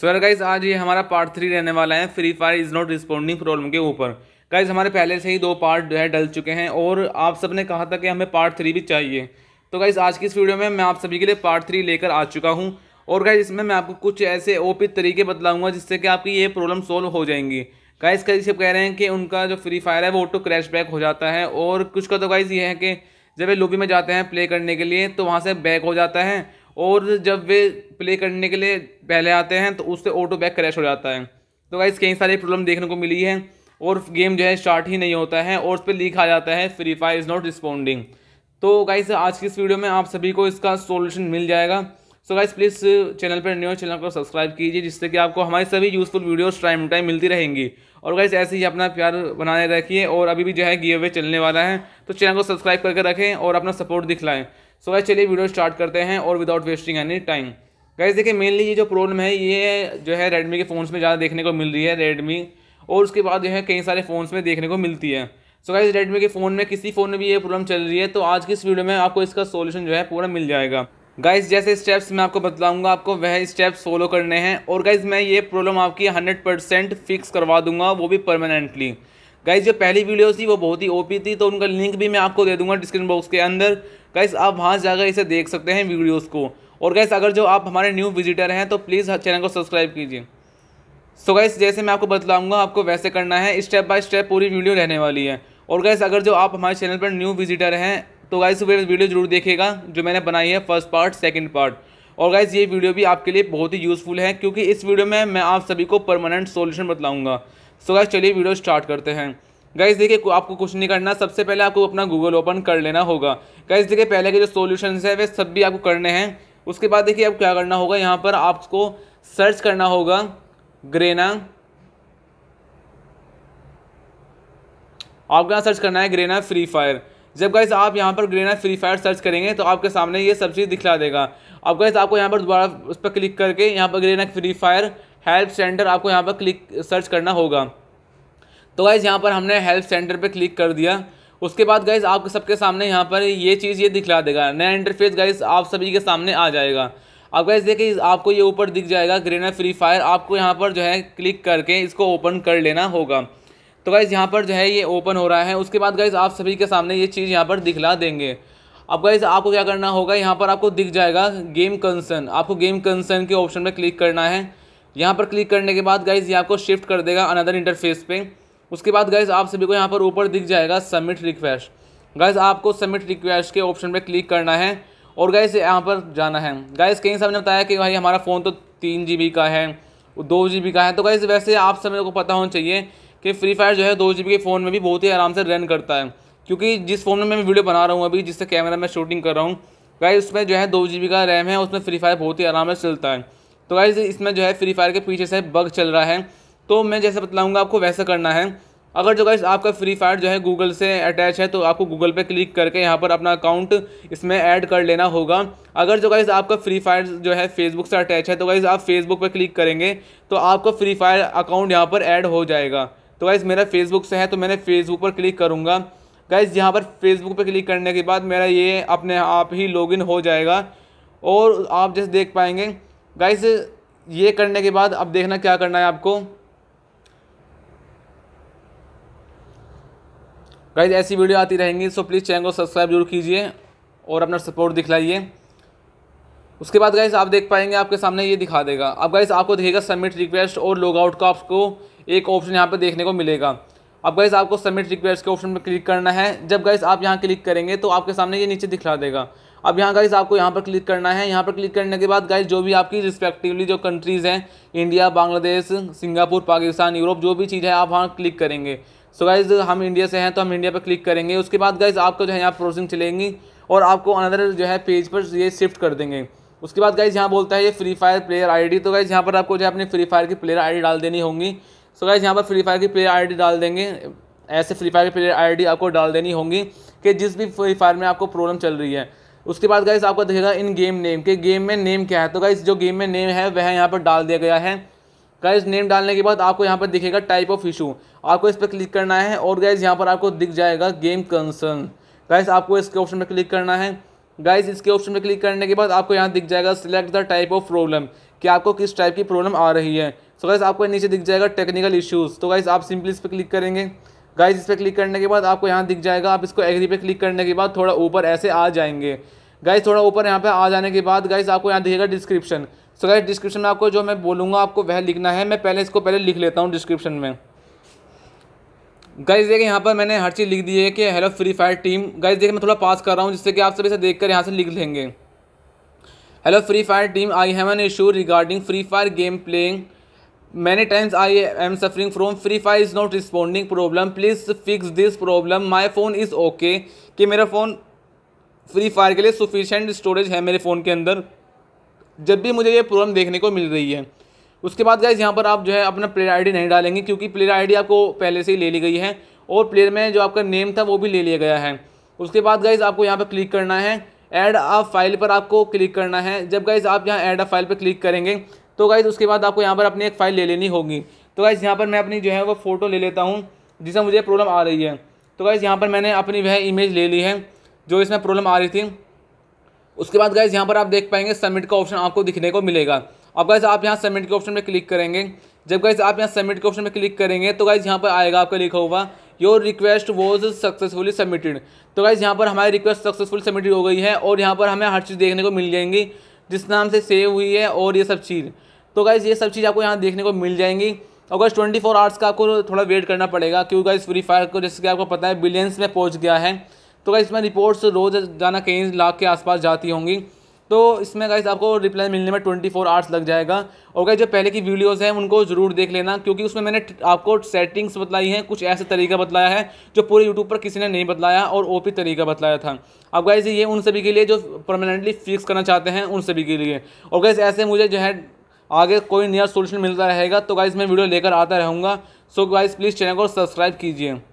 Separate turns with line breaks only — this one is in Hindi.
सो यार गाइज आज ये हमारा पार्ट थ्री रहने वाला है Free Fire is not responding problem के ऊपर गाइज हमारे पहले से ही दो पार्ट जो है डल चुके हैं और आप सब ने कहा था कि हमें पार्ट थ्री भी चाहिए तो गाइज आज की इस वीडियो में मैं आप सभी के लिए पार्ट थ्री लेकर आ चुका हूँ और गाइज इसमें मैं आपको कुछ ऐसे ओपित तरीके बतलाऊँगा जिससे कि आपकी ये प्रॉब्लम सॉल्व हो जाएंगी गाइज कई सब कह रहे हैं कि उनका जो फ्री फायर है वो ऑटो क्रैश बैक हो जाता है और कुछ का तो गाइज ये है कि जब वे लोबी में जाते हैं प्ले करने के लिए तो वहाँ से बैक हो जाता है और जब वे प्ले करने के लिए पहले आते हैं तो उससे ऑटो बैक क्रैश हो जाता है तो गाइस कई सारी प्रॉब्लम देखने को मिली है और गेम जो है स्टार्ट ही नहीं होता है और उस पर लिखा जाता है Free Fire is not responding तो गाइस आज की इस वीडियो में आप सभी को इसका सोल्यूशन मिल जाएगा सो गाइस प्लीज़ चैनल पर न्यू चैनल को सब्सक्राइब कीजिए जिससे कि आपको हमारी सभी यूज़फुल वीडियोस टाइम टाइम मिलती रहेंगी और गाइस ऐसे ही अपना प्यार बनाए रखिए और अभी भी जो है गिव अवे चलने वाला है तो चैनल को सब्सक्राइब करके रखें और अपना सपोर्ट दिखलाएं सो गाइस चलिए वीडियो स्टार्ट करते हैं और without wasting any time guys देखिए मेनली ये जो प्रॉब्लम है ये जो है रेडमी के फ़ोन्स में ज़्यादा देखने को मिल रही है रेडमी और उसके बाद जो है कई सारे फ़ोन्स में देखने को मिलती है सो गाइज रेडमी के फ़ोन में किसी फ़ोन में भी ये प्रॉब्लम चल रही है तो आज की इस वीडियो में आपको इसका सोल्यूशन जो है पूरा मिल जाएगा गाइज जैसे स्टेप्स मैं आपको बताऊँगा आपको वह स्टेप्स फॉलो करने हैं और गाइज मैं ये प्रॉब्लम आपकी परसेंट फिक्स करवा दूंगा वो भी परमानेंटली गाइज जो पहली वीडियो थी वो बहुत ही ओपी थी तो उनका लिंक भी मैं आपको दे दूंगा डिस्क्रिप्शन बॉक्स के अंदर गाइज आप वहाँ जाकर इसे देख सकते हैं वीडियोज़ को और गैस अगर जो आप हमारे न्यू विजिटर हैं तो प्लीज़ चैनल को सब्सक्राइब कीजिए सो गैस जैसे मैं आपको बतलाऊँगा आपको वैसे करना है स्टेप बाय स्टेप पूरी वीडियो रहने वाली है और गैस अगर जो आप हमारे चैनल पर न्यू विजिटर हैं तो गाइस वे वीडियो जरूर देखेगा जो मैंने बनाई है फर्स्ट पार्ट सेकेंड पार्ट और गैस ये वीडियो भी आपके लिए बहुत ही यूज़फुल है क्योंकि इस वीडियो में मैं आप सभी को परमानेंट सोल्यूशन बतलाऊँगा सो गैस चलिए वीडियो स्टार्ट करते हैं गैस देखिए आपको कुछ नहीं करना सबसे पहले आपको अपना गूगल ओपन कर लेना होगा गैस देखिए पहले के जो सॉल्यूशंस हैं वे सब भी आपको करने हैं उसके बाद देखिए अब क्या करना होगा यहाँ पर आपको सर्च करना होगा ग्रेना आपको यहाँ सर्च करना है ग्रेना फ्री फायर जब गाइस आप यहाँ पर ग्रेना फ्री फायर सर्च करेंगे तो आपके सामने ये सब चीज़ दिखला देगा अब गाइस आपको यहाँ पर दोबारा उस पर क्लिक करके यहाँ पर Garena Free Fire help centre आपको यहाँ पर क्लिक सर्च करना होगा तो गाइस यहाँ पर हमने हेल्प सेंटर पर क्लिक कर दिया उसके बाद गाइज आप सबके सामने यहाँ पर ये चीज़ ये दिखला देगा नया इंटरफेस गाइज आप सभी के सामने आ जाएगा अब गाइज़ देखिए आपको ये ऊपर दिख जाएगा ग्रेनर फ्री फायर आपको यहाँ पर जो है क्लिक करके इसको ओपन कर लेना होगा तो गैस यहाँ पर जो है ये ओपन हो रहा है उसके बाद गाइज आप सभी के सामने ये चीज़ यहाँ पर दिखला देंगे अब गाइज़ आपको क्या करना होगा यहाँ पर आपको दिख जाएगा गेम कंसर्न आपको गेम कंसर्न के ऑप्शन पर क्लिक करना है यहाँ पर क्लिक करने के बाद गाइज ये आपको शिफ्ट कर देगा अनदर इंटरफेस पर उसके बाद गैस आप सभी को यहाँ पर ऊपर दिख जाएगा सबमिट रिक्वेस्ट गैस आपको सबमिट रिक्वेस्ट के ऑप्शन पर क्लिक करना है और गैस यहाँ पर जाना है गैस कहीं साहब ने बताया कि भाई हमारा फ़ोन तो तीन जी का है दो जी का है तो गैस वैसे आप सभी को पता होना चाहिए कि फ्री फायर जो है दो जी के फ़ोन में भी बहुत ही आराम से रन करता है क्योंकि जिस फ़ोन में मैं वीडियो बना रहा हूँ अभी जिससे कैमरा में शूटिंग कर रहा हूँ गाइज उसमें जो है दो जी का रैम है उसमें फ्री फायर बहुत ही आराम से चलता है तो गाइज इसमें जो है फ्री फायर के पीछे से बग चल रहा है तो मैं जैसे बताऊँगा आपको वैसा करना है अगर जो गाइस आपका फ्री फायर जो है गूगल से अटैच है तो आपको गूगल पे क्लिक करके यहाँ पर अपना अकाउंट इसमें ऐड कर लेना होगा अगर जो गाइस आपका फ्री फायर जो है फेसबुक से अटैच है तो गाइस आप फेसबुक पे क्लिक करेंगे तो आपका फ्री फायर अकाउंट यहाँ पर ऐड हो जाएगा तो गाइस मेरा फेसबुक से है तो मैंने फेसबुक पर क्लिक करूँगा गाइस यहाँ पर फेसबुक पर क्लिक करने के बाद मेरा ये अपने आप ही लॉगिन हो जाएगा और आप जैसे देख पाएंगे गाइस ये करने के बाद अब देखना क्या करना है आपको गाइज ऐसी वीडियो आती रहेंगी सो प्लीज़ चैनल को सब्सक्राइब जरूर कीजिए और अपना सपोर्ट दिखलाइए उसके बाद गाइज आप देख पाएंगे आपके सामने ये दिखा देगा अब गाइज आपको दिखेगा सबमिट रिक्वेस्ट और आउट का आपको एक ऑप्शन यहाँ पर देखने को मिलेगा अब गाइज आपको सबमिट रिक्वेस्ट के ऑप्शन पर क्लिक करना है जब गाइज आप यहाँ क्लिक करेंगे तो आपके सामने ये नीचे दिखला देगा अब यहाँ गाइज आपको यहाँ पर क्लिक करना है यहाँ पर क्लिक करने के बाद गाइज जो भी आपकी रिस्पेक्टिवली जो कंट्रीज़ हैं India Bangladesh Singapore Pakistan Europe जो भी चीज़ है आप वहाँ क्लिक करेंगे सो गाइज़ हम इंडिया से हैं तो हम इंडिया पर क्लिक करेंगे उसके बाद गाइज़ आपका जो है यहाँ प्रोसेसिंग चलेंगी और आपको अनदर जो है पेज पर ये शिफ्ट कर देंगे उसके बाद गाइज़ यहाँ बोलता है ये फ्री फायर प्लेयर आईडी तो गाइज़ यहाँ पर आपको जो है अपनी फ्री फायर की प्लेयर आईडी डाल देनी होंगी सो गाइज़ यहाँ पर फ्री फायर की प्लेयर आईडी डाल देंगे ऐसे फ्री फायर की प्लेयर आईडी आपको डाल देनी होंगी कि जिस भी फ्री फायर में आपको प्रॉब्लम चल रही है उसके बाद गाइज़ आपको देखेगा इन गेम नेम के गेम में नेम क्या है तो गाइज़ जो गेम में नेम है वह यहाँ पर डाल दिया गया है गाइज नेम डालने के बाद आपको यहाँ पर दिखेगा टाइप ऑफ इशू आपको इस पर क्लिक करना है और गाइज यहाँ पर आपको दिख जाएगा गेम कंसर्न गाइज आपको इसके ऑप्शन में क्लिक करना है गाइज इसके ऑप्शन में क्लिक करने के बाद आपको यहाँ दिख जाएगा select the type of problem कि आपको किस टाइप की प्रॉब्लम आ रही है सो so गाइज आपको नीचे दिख जाएगा टेक्निकल इश्यूज़ तो गाइज आप सिंपली इस पर क्लिक करेंगे गाइज इस पर क्लिक करने के बाद आपको यहाँ दिख जाएगा आप इसको एग्री पे क्लिक करने के बाद थोड़ा ऊपर ऐसे आ जाएंगे गाइज थोड़ा ऊपर यहाँ पे आ जाने के बाद गाइज आपको यहाँ दिखेगा डिस्क्रिप्शन सो गाइस डिस्क्रिप्शन में आपको जो मैं बोलूँगा आपको वह लिखना है मैं पहले इसको पहले लिख लेता हूँ डिस्क्रिप्शन में गाइस देखिए यहाँ पर मैंने हर चीज़ लिख दी है कि hello Free Fire team guys देखिए मैं थोड़ा पास कर रहा हूँ जिससे कि आप सब इसे देख कर यहाँ से लिख लेंगे hello Free Fire team I have an issue regarding Free Fire game playing many times I am suffering from Free Fire is not responding problem please fix this problem my phone is okay कि मेरा फ़ोन फ्री फायर के लिए सुफिशेंट स्टोरेज है मेरे फ़ोन के अंदर जब भी मुझे ये प्रॉब्लम देखने को मिल रही है उसके बाद गाइज यहाँ पर आप जो है अपना प्लेयर आईडी नहीं डालेंगे क्योंकि प्लेयर आईडी आपको पहले से ही ले ली गई है और प्लेयर में जो आपका नेम था वो भी ले लिया गया है उसके बाद गाइज आपको यहाँ पर क्लिक करना है ऐड आ फाइल पर आपको क्लिक करना है जब गाइज आप यहाँ ऐड अ फाइल पर क्लिक करेंगे तो गाइज उसके बाद आपको यहाँ पर अपनी एक फ़ाइल ले लेनी होगी तो गाइज यहाँ पर मैं अपनी जो है वो फ़ोटो ले लेता हूँ जिसमें मुझे प्रॉब्लम आ रही है तो गाइज यहाँ पर मैंने अपनी वह इमेज ले ली है जो इसमें प्रॉब्लम आ रही थी उसके बाद गैस यहाँ पर आप देख पाएंगे सबमिट का ऑप्शन आपको दिखने को मिलेगा अब गैस आप यहाँ सबमिट के ऑप्शन में क्लिक करेंगे जब गैस आप यहाँ सबमिट के ऑप्शन में क्लिक करेंगे तो गैस यहाँ पर आएगा आपका लिखा हुआ your request was successfully submitted तो गाइज़ यहाँ पर हमारी रिक्वेस्ट सक्सेसफुल सबमिटेड हो गई है और यहाँ पर हमें हर चीज़ देखने को मिल जाएंगी जिस नाम से सेव हुई है और ये सब चीज़ तो गाइज़ ये सब चीज़ आपको यहाँ देखने को मिल जाएंगी और गाइज ट्वेंटी फोर आवर्स का आपको थोड़ा वेट करना पड़ेगा क्योंकि गाइज फ्री फायर को जैसे कि आपको पता है बिलियंस में पहुँच गया है तो गाइस इसमें रिपोर्ट्स रोज़ जाना कहीं लाख के आसपास जाती होंगी तो इसमें गाइस आपको रिप्लाई मिलने में ट्वेंटी फोर आवर्स लग जाएगा और गाइस जो पहले की वीडियोस हैं उनको ज़रूर देख लेना क्योंकि उसमें मैंने आपको सेटिंग्स बतलाई हैं कुछ ऐसा तरीका बतलाया है जो पूरे यूट्यूब पर किसी ने नहीं बतलाया और ओ तरीका बतलाया था अब गाइस ये उन सभी के लिए जो परमानेंटली फिक्स करना चाहते हैं उन सभी के लिए और गाइस ऐसे मुझे जो है आगे कोई नया सोल्यूशन मिलता रहेगा तो गाइस मैं वीडियो लेकर आता रहूँगा सो गाइस प्लीज़ चैनल को सब्सक्राइब कीजिए